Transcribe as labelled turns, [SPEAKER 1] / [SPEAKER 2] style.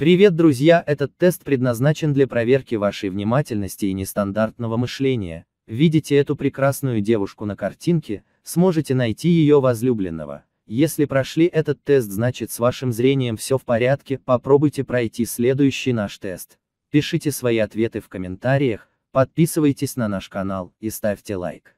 [SPEAKER 1] Привет, друзья! Этот тест предназначен для проверки вашей внимательности и нестандартного мышления. Видите эту прекрасную девушку на картинке, сможете найти ее возлюбленного. Если прошли этот тест, значит с вашим зрением все в порядке, попробуйте пройти следующий наш тест. Пишите свои ответы в комментариях, подписывайтесь на наш канал и ставьте лайк.